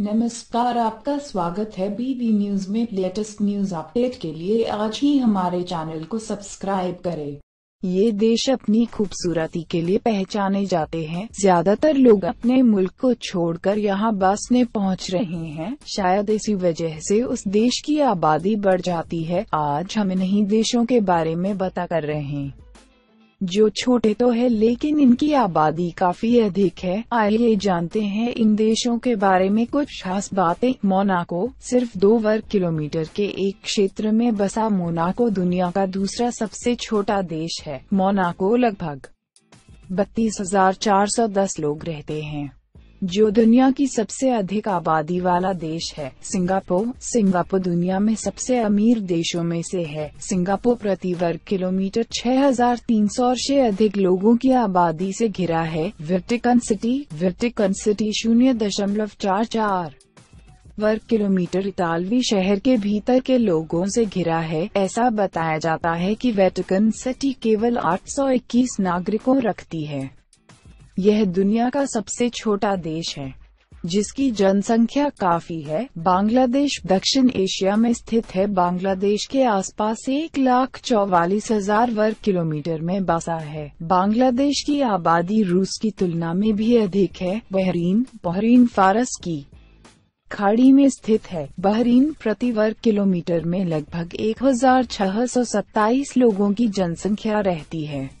नमस्कार आपका स्वागत है बीबी न्यूज में लेटेस्ट न्यूज अपडेट के लिए आज ही हमारे चैनल को सब्सक्राइब करें ये देश अपनी खूबसूरती के लिए पहचाने जाते हैं ज्यादातर लोग अपने मुल्क को छोड़कर यहाँ बसने पहुँच रहे हैं शायद इसी वजह से उस देश की आबादी बढ़ जाती है आज हम इन्हीं देशों के बारे में बता कर रहे हैं जो छोटे तो है लेकिन इनकी आबादी काफी अधिक है आइए जानते हैं इन देशों के बारे में कुछ खास बातें मोनाको सिर्फ दो वर्ग किलोमीटर के एक क्षेत्र में बसा मोनाको दुनिया का दूसरा सबसे छोटा देश है मोनाको लगभग बत्तीस हजार चार सौ दस लोग रहते हैं जो दुनिया की सबसे अधिक आबादी वाला देश है सिंगापुर सिंगापुर दुनिया में सबसे अमीर देशों में से है सिंगापुर प्रति वर्ग किलोमीटर 6,300 सौ से अधिक लोगों की आबादी से घिरा है वर्टिकन सिटी वर्टिकन सिटी शून्य दशमलव चार चार वर्ग किलोमीटर इतालवी शहर के भीतर के लोगों से घिरा है ऐसा बताया जाता है कि वेटिकन सिटी केवल 821 नागरिकों रखती है यह दुनिया का सबसे छोटा देश है जिसकी जनसंख्या काफी है बांग्लादेश दक्षिण एशिया में स्थित है बांग्लादेश के आसपास एक लाख चौवालीस हजार वर्ग किलोमीटर में बसा है बांग्लादेश की आबादी रूस की तुलना में भी अधिक है बहरीन बहरीन फारस की खाड़ी में स्थित है बहरीन प्रति वर्ग किलोमीटर में लगभग एक लोगों की जनसंख्या रहती है